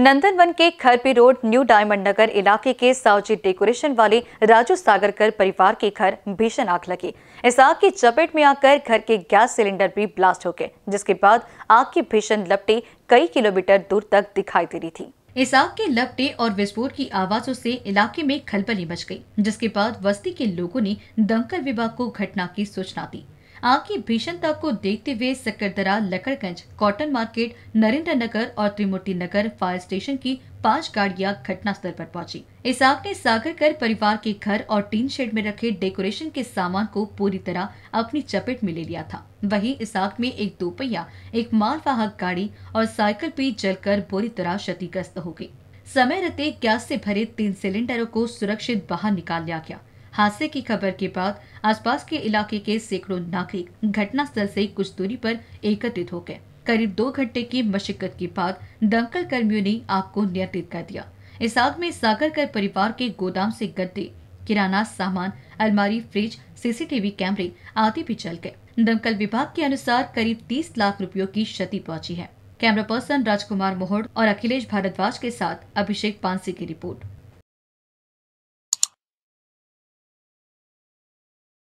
नंदनवन के Kharpi Road New Diamond Nagar इलाके के सावजी डेकोरेशन वाले राजू सागरकर परिवार के घर भीषण आग लगी इस आग की चपेट में आकर घर के गैस सिलेंडर भी ब्लास्ट हो गए जिसके बाद आग की भीषण लपटे कई किलोमीटर दूर तक दिखाई दे रही थी इस आग के लपटे और विस्फोट की आवाजों से इलाके में खलबली मच गई जिसके बाद बस्ती के लोगों ने दमकल विभाग को घटना की सूचना दी आग की भीषण को देखते हुए सकरदरा लकड़गंज कॉटन मार्केट नरेंद्र नगर और त्रिमूर्ति नगर फायर स्टेशन की पांच गाड़ियां घटनास्थल पर पहुंची। इस आग ने सागर कर परिवार के घर और टीन शेड में रखे डेकोरेशन के सामान को पूरी तरह अपनी चपेट में ले लिया था वहीं इस आग में एक दोपहिया एक मालवाहक गाड़ी और साइकिल भी जलकर बुरी तरह क्षतिग्रस्त हो गयी समय रहते गैस से भरे तीन सिलेंडरों को सुरक्षित बाहर निकाल लिया गया हादसे की खबर के बाद आसपास के इलाके के सैकड़ों नागरिक घटनास्थल से कुछ दूरी पर एकत्रित हो गए करीब दो घंटे की मशक्कत के बाद दमकल कर्मियों ने आग को नियंत्रित कर दिया इस आग में सागर कर परिवार के गोदाम से गद्दे किराना सामान अलमारी फ्रिज सीसीटीवी कैमरे आदि भी चल गए दमकल विभाग के अनुसार करीब 30 लाख रुपयों की क्षति पहुंची है कैमरा पर्सन राजकुमार मोहड़ और अखिलेश भारद्वाज के साथ अभिषेक पानसी की रिपोर्ट